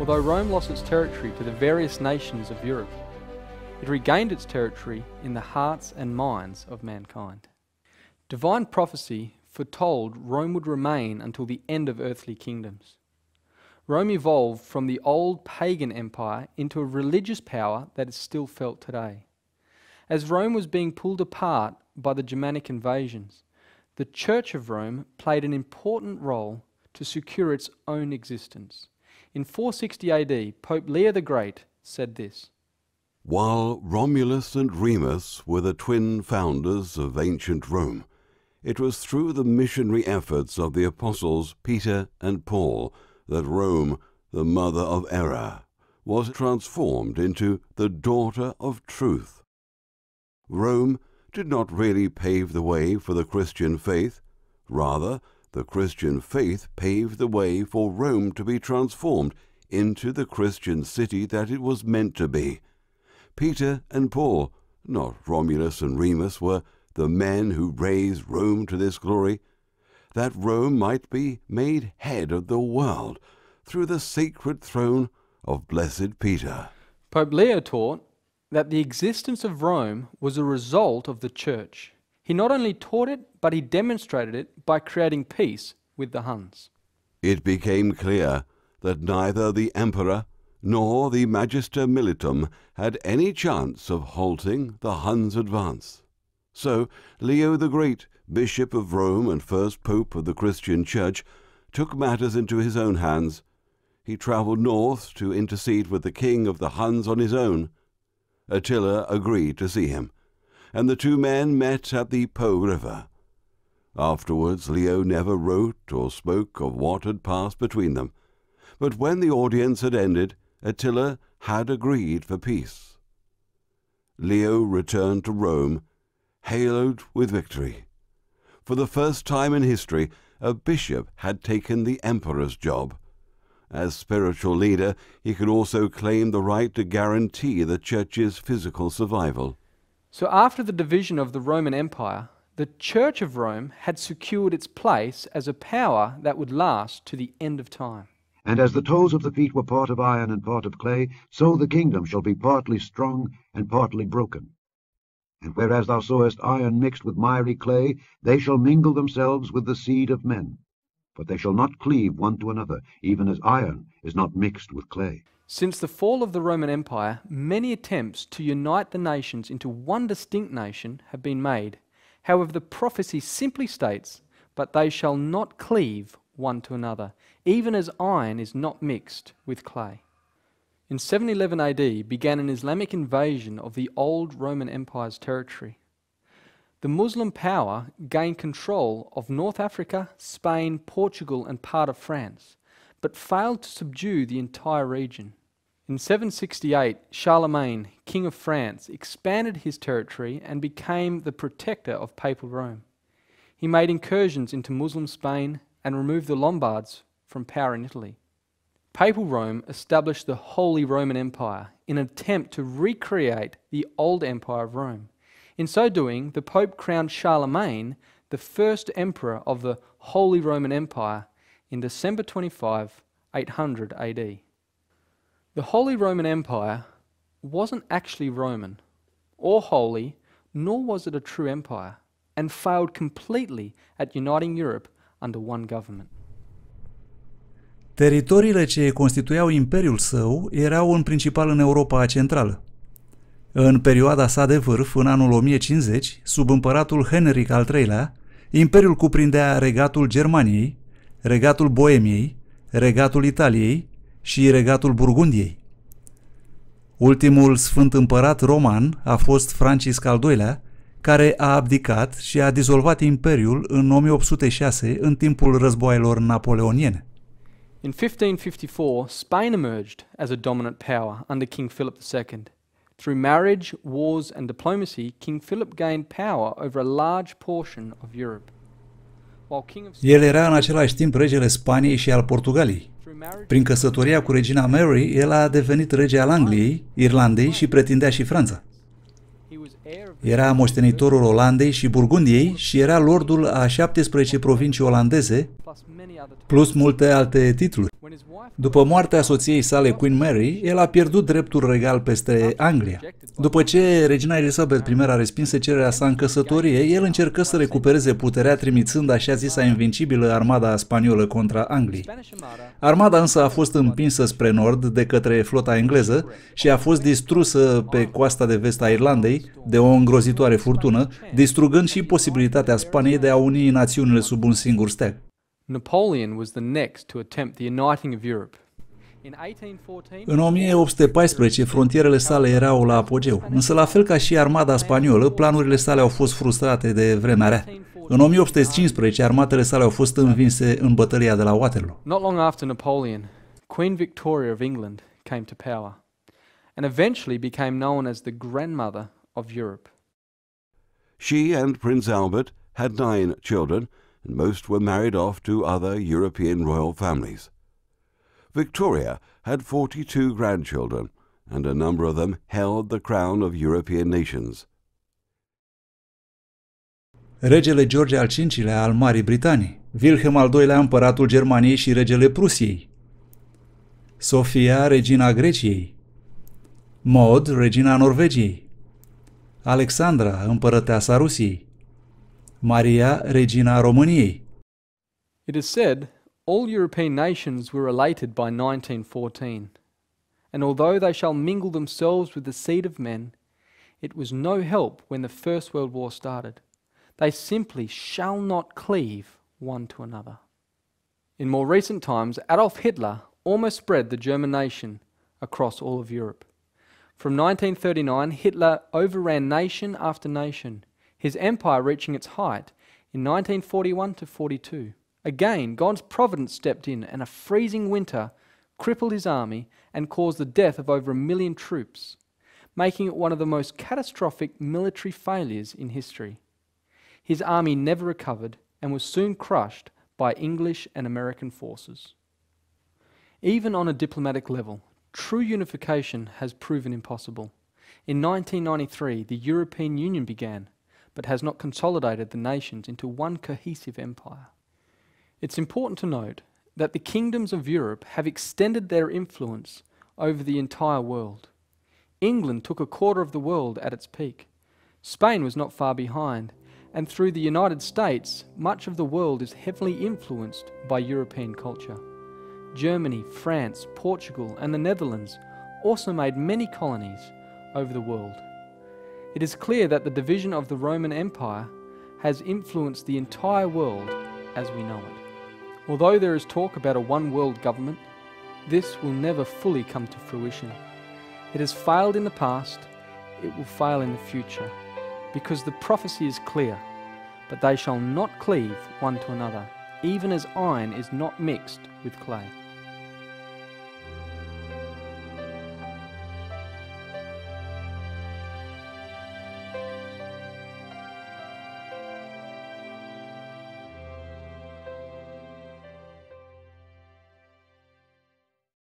Although Rome lost its territory to the various nations of Europe, it regained its territory in the hearts and minds of mankind. Divine prophecy foretold Rome would remain until the end of earthly kingdoms. Rome evolved from the old pagan empire into a religious power that is still felt today. As Rome was being pulled apart by the Germanic invasions, the Church of Rome played an important role to secure its own existence. In 460 AD, Pope Leo the Great said this While Romulus and Remus were the twin founders of ancient Rome, it was through the missionary efforts of the apostles Peter and Paul that Rome, the mother of error, was transformed into the daughter of truth. Rome did not really pave the way for the Christian faith, rather, the Christian faith paved the way for Rome to be transformed into the Christian city that it was meant to be. Peter and Paul, not Romulus and Remus, were the men who raised Rome to this glory, that Rome might be made head of the world through the sacred throne of Blessed Peter. Pope Leo taught that the existence of Rome was a result of the Church. He not only taught it, but he demonstrated it by creating peace with the Huns. It became clear that neither the emperor nor the Magister Militum had any chance of halting the Huns' advance. So Leo the Great, Bishop of Rome and first Pope of the Christian Church, took matters into his own hands. He travelled north to intercede with the king of the Huns on his own. Attila agreed to see him and the two men met at the Po River. Afterwards, Leo never wrote or spoke of what had passed between them, but when the audience had ended, Attila had agreed for peace. Leo returned to Rome, haloed with victory. For the first time in history, a bishop had taken the emperor's job. As spiritual leader, he could also claim the right to guarantee the church's physical survival. So, after the division of the Roman Empire, the Church of Rome had secured its place as a power that would last to the end of time. And as the toes of the feet were part of iron and part of clay, so the kingdom shall be partly strong and partly broken. And whereas thou sowest iron mixed with miry clay, they shall mingle themselves with the seed of men. But they shall not cleave one to another, even as iron is not mixed with clay. Since the fall of the Roman Empire, many attempts to unite the nations into one distinct nation have been made. However, the prophecy simply states, But they shall not cleave one to another, even as iron is not mixed with clay. In 711 AD began an Islamic invasion of the old Roman Empire's territory. The Muslim power gained control of North Africa, Spain, Portugal, and part of France but failed to subdue the entire region. In 768, Charlemagne, King of France, expanded his territory and became the protector of papal Rome. He made incursions into Muslim Spain and removed the Lombards from power in Italy. Papal Rome established the Holy Roman Empire in an attempt to recreate the old empire of Rome. In so doing, the Pope crowned Charlemagne the first emperor of the Holy Roman Empire in December 25, 800 AD. The Holy Roman Empire wasn't actually Roman or holy, nor was it a true empire, and failed completely at uniting Europe under one government. Teritoriile ce constituiau imperiul său erau în principal în Europa Centrală. În perioada sa de vârf, în anul 1050, sub împăratul Henric al III-lea, imperiul cuprindea regatul Germaniei, regatul Boemiei, regatul Italiei și regatul Burgundiei. Ultimul sfânt împărat roman a fost Francisc al II-lea, care a abdicat și a dizolvat imperiul în 1806 în timpul războaielor napoleoniene. In 1554, Spain emerged as a dominant power under King Philip II. Through marriage, wars, and diplomacy, King Philip gained power over a large portion of Europe. El era în același timp regele Spaniei și al Portugaliei. Prin căsătoria cu regina Mary, el a devenit rege al Angliei, Irlandei și pretindea și Franța. Era moștenitorul Olandei și Burgundiei și era lordul a 17 provincii olandeze, plus multe alte titluri. După moartea soției sale, Queen Mary, el a pierdut dreptul regal peste Anglia. După ce regina Elizabeth I a respins cererea sa în căsătorie, el încercă să recupereze puterea trimițând așa zisa invincibilă armada spaniolă contra Angliei. Armada însă a fost împinsă spre nord de către flota engleză și a fost distrusă pe coasta de vest a Irlandei de o îngro îngrozitoare furtună, distrugând și posibilitatea Spaniei de a uni națiunile sub un singur steag. Napoleon was the next to attempt the uniting of Europe. În 1814, frontierele sale erau la apogeu, însă la fel ca și armada spaniolă, planurile sale au fost frustrate de vremea rea. În 1815, armatele sale au fost învinse în bătălia de la Waterloo. Not long after Napoleon, Queen Victoria of England came to power and eventually became known as the grandmother of Europe. She and Prince Albert had nine children, and most were married off to other European royal families. Victoria had 42 grandchildren, and a number of them held the crown of European nations. Regele George al V-lea al Marii Britanii, Wilhelm al II-lea împăratul Germaniei și regele Prusiei, Sofia, regina Greciei, Maud, regina Norvegiei, Alexandra, împărăteasa Rusiei, Maria, regina României. It is said all European nations were related by 1914, and although they shall mingle themselves with the seed of men, it was no help when the First World War started. They simply shall not cleave one to another. In more recent times, Adolf Hitler almost spread the German nation across all of Europe. From 1939, Hitler overran nation after nation, his empire reaching its height in 1941 to 42. Again, God's providence stepped in, and a freezing winter crippled his army and caused the death of over a million troops, making it one of the most catastrophic military failures in history. His army never recovered and was soon crushed by English and American forces. Even on a diplomatic level, True unification has proven impossible. In 1993, the European Union began, but has not consolidated the nations into one cohesive empire. It's important to note that the kingdoms of Europe have extended their influence over the entire world. England took a quarter of the world at its peak. Spain was not far behind, and through the United States, much of the world is heavily influenced by European culture. Germany, France, Portugal, and the Netherlands also made many colonies over the world. It is clear that the division of the Roman Empire has influenced the entire world as we know it. Although there is talk about a one world government, this will never fully come to fruition. It has failed in the past, it will fail in the future, because the prophecy is clear. But they shall not cleave one to another, even as iron is not mixed with clay.